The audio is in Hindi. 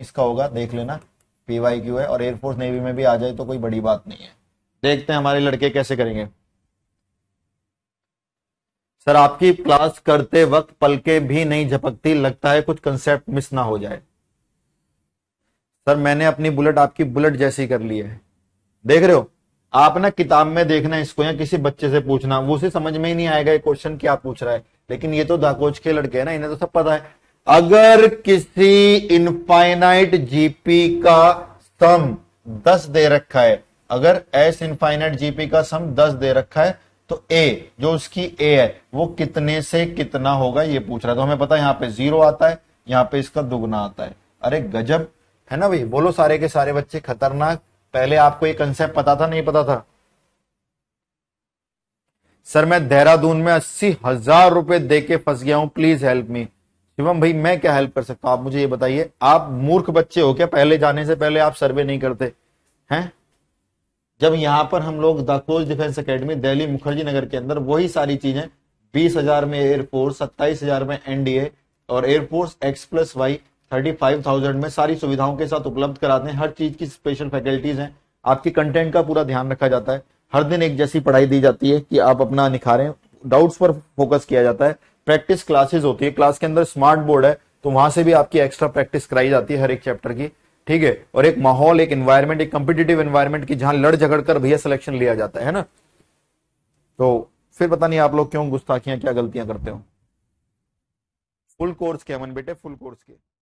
इसका होगा देख लेना पीवाई क्यू है और एयरफोर्स नेवी में भी आ जाए तो कोई बड़ी बात नहीं है देखते हैं हमारे लड़के कैसे करेंगे सर आपकी क्लास करते वक्त पलके भी नहीं झपकती लगता है कुछ कंसेप्ट मिस ना हो जाए सर मैंने अपनी बुलेट आपकी बुलेट जैसी कर ली है देख रहे हो आप ना किताब में देखना इसको या किसी बच्चे से पूछना वो उसे समझ में ही नहीं आएगा ये क्वेश्चन क्या पूछ रहा है लेकिन ये तो दाकोच के लड़के हैं ना इन्हें तो सब पता है अगर किसी इनफाइनाइट जीपी का सम दस दे रखा है अगर एस इनफाइनाइट जीपी का सम दस दे रखा है तो ए जो उसकी ए है वो कितने से कितना होगा ये पूछ रहा है तो हमें पता है यहां पे जीरो आता है यहां पे इसका दुगना आता है अरे गजब है ना भाई बोलो सारे के सारे बच्चे खतरनाक पहले आपको ये कंसेप्ट पता था नहीं पता था सर मैं देहरादून में अस्सी हजार रुपए दे के फंस गया हूं प्लीज हेल्प मी शिवम भाई मैं क्या हेल्प कर सकता हूं आप मुझे ये बताइए आप मूर्ख बच्चे हो क्या पहले जाने से पहले आप सर्वे नहीं करते हैं जब यहां पर हम लोग दाखोज डिफेंस अकेडमी दिल्ली मुखर्जी नगर के अंदर वही सारी चीजें बीस हजार में एयरफोर्स सत्ताईस हजार में एनडीए और air force X plus Y thirty five thousand में सारी सुविधाओं के साथ उपलब्ध कराते हैं हर चीज की स्पेशल फैकल्टीज हैं आपकी कंटेंट का पूरा ध्यान रखा जाता है हर दिन एक जैसी पढ़ाई दी जाती है कि आप अपना निखारें डाउट्स पर फोकस किया जाता है प्रैक्टिस क्लासेस होती है क्लास के अंदर स्मार्ट बोर्ड है तो वहां से भी आपकी एक्स्ट्रा प्रैक्टिस कराई जाती है हर एक चैप्टर की ठीक है और एक माहौल एक एनवायरमेंट एक कंपिटेटिव एनवायरमेंट की जहां लड़ झगड़ कर भैया सिलेक्शन लिया जाता है ना तो फिर पता नहीं आप लोग क्यों गुस्ताखियां क्या गलतियां करते हो फुल कोर्स के अमन बेटे फुल कोर्स के